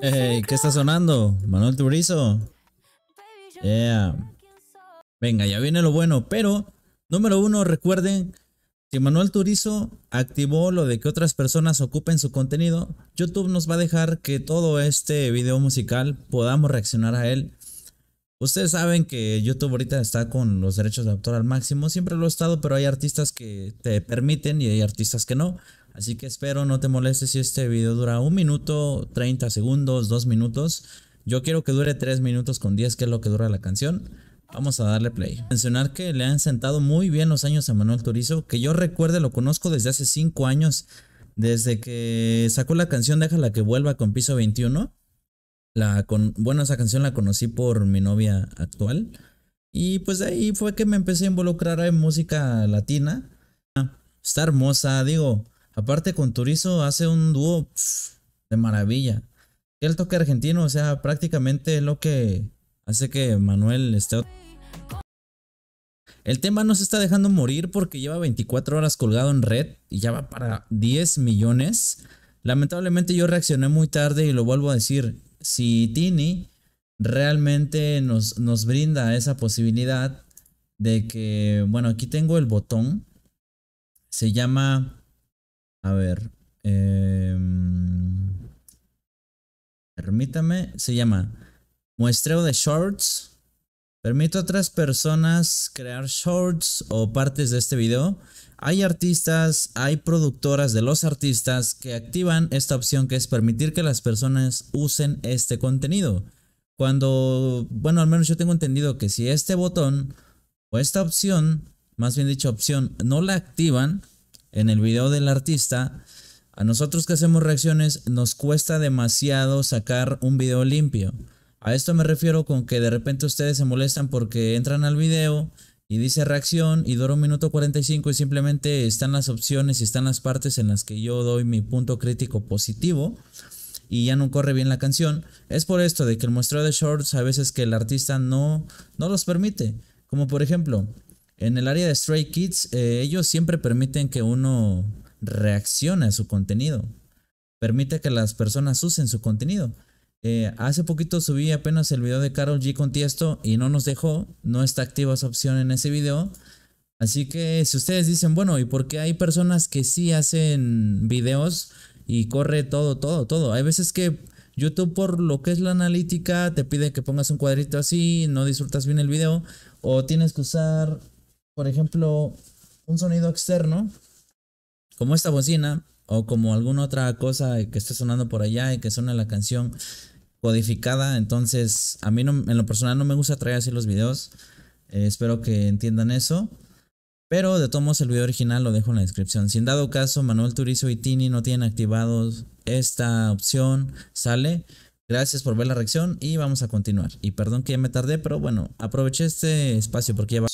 Hey, ¿qué está sonando? Manuel Turizo. Yeah. Venga, ya viene lo bueno, pero número uno, recuerden, si Manuel Turizo activó lo de que otras personas ocupen su contenido, YouTube nos va a dejar que todo este video musical podamos reaccionar a él. Ustedes saben que YouTube ahorita está con los derechos de autor al máximo, siempre lo ha estado, pero hay artistas que te permiten y hay artistas que no. Así que espero no te molestes si este video dura un minuto, 30 segundos, 2 minutos. Yo quiero que dure 3 minutos con 10, que es lo que dura la canción. Vamos a darle play. Mencionar que le han sentado muy bien los años a Manuel Turizo, que yo recuerde lo conozco desde hace 5 años, desde que sacó la canción Déjala que vuelva con piso 21. La con, bueno, esa canción la conocí por mi novia actual. Y pues de ahí fue que me empecé a involucrar en música latina. Está hermosa, digo, Aparte con Turizo hace un dúo de maravilla. El toque argentino, o sea, prácticamente lo que hace que Manuel esté... El tema no se está dejando morir porque lleva 24 horas colgado en red y ya va para 10 millones. Lamentablemente yo reaccioné muy tarde y lo vuelvo a decir, si Tini realmente nos, nos brinda esa posibilidad de que, bueno, aquí tengo el botón, se llama a ver. Em, permítame. Se llama Muestreo de Shorts. Permito a otras personas crear shorts o partes de este video. Hay artistas, hay productoras de los artistas que activan esta opción que es permitir que las personas usen este contenido. Cuando, bueno, al menos yo tengo entendido que si este botón o esta opción, más bien dicho opción, no la activan, en el video del artista, a nosotros que hacemos reacciones nos cuesta demasiado sacar un video limpio. A esto me refiero con que de repente ustedes se molestan porque entran al video y dice reacción y dura un minuto 45 y simplemente están las opciones y están las partes en las que yo doy mi punto crítico positivo y ya no corre bien la canción. Es por esto de que el muestreo de shorts a veces que el artista no, no los permite. Como por ejemplo, en el área de Stray Kids, eh, ellos siempre permiten que uno reaccione a su contenido. Permite que las personas usen su contenido. Eh, hace poquito subí apenas el video de Carol G con Tiesto y no nos dejó. No está activa esa opción en ese video. Así que si ustedes dicen, bueno, ¿y por qué hay personas que sí hacen videos y corre todo, todo, todo? Hay veces que YouTube por lo que es la analítica te pide que pongas un cuadrito así, no disfrutas bien el video o tienes que usar por ejemplo, un sonido externo, como esta bocina o como alguna otra cosa que esté sonando por allá y que suena la canción codificada. Entonces, a mí en lo personal no me gusta traer así los videos. Eh, espero que entiendan eso. Pero de todos modos el video original lo dejo en la descripción. Si en dado caso Manuel Turizo y Tini no tienen activados esta opción, sale. Gracias por ver la reacción y vamos a continuar. Y perdón que ya me tardé, pero bueno, aproveché este espacio porque ya va...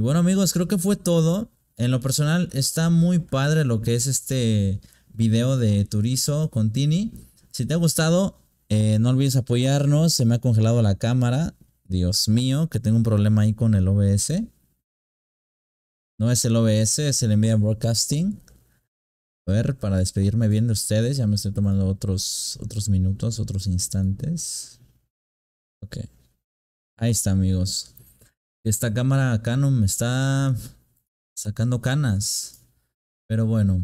Y bueno amigos, creo que fue todo. En lo personal está muy padre lo que es este video de Turizo con Tini. Si te ha gustado, eh, no olvides apoyarnos. Se me ha congelado la cámara. Dios mío, que tengo un problema ahí con el OBS. No es el OBS, es el Nvidia Broadcasting. A ver, para despedirme bien de ustedes, ya me estoy tomando otros, otros minutos, otros instantes. Ok. Ahí está, amigos. Esta cámara Canon me está sacando canas. Pero bueno.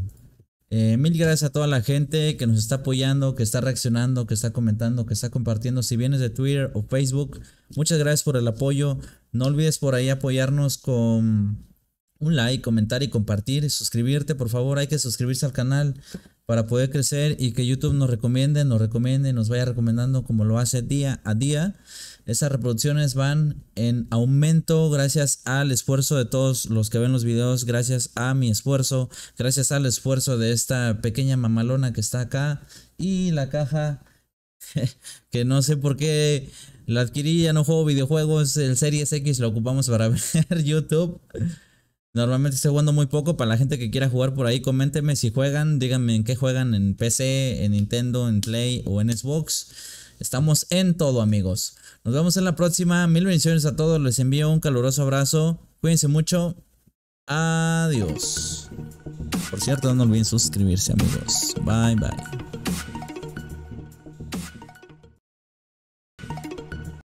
Eh, mil gracias a toda la gente que nos está apoyando, que está reaccionando, que está comentando, que está compartiendo. Si vienes de Twitter o Facebook, muchas gracias por el apoyo. No olvides por ahí apoyarnos con un like, comentar y compartir. Suscribirte, por favor, hay que suscribirse al canal para poder crecer y que YouTube nos recomiende, nos recomiende, nos vaya recomendando como lo hace día a día. Esas reproducciones van en aumento gracias al esfuerzo de todos los que ven los videos, gracias a mi esfuerzo, gracias al esfuerzo de esta pequeña mamalona que está acá y la caja que no sé por qué la adquirí, ya no juego videojuegos, el Series X lo ocupamos para ver YouTube. Normalmente estoy jugando muy poco. Para la gente que quiera jugar por ahí, coméntenme si juegan. Díganme en qué juegan, en PC, en Nintendo, en Play o en Xbox. Estamos en todo, amigos. Nos vemos en la próxima. Mil bendiciones a todos. Les envío un caluroso abrazo. Cuídense mucho. Adiós. Por cierto, no olviden suscribirse, amigos. Bye, bye.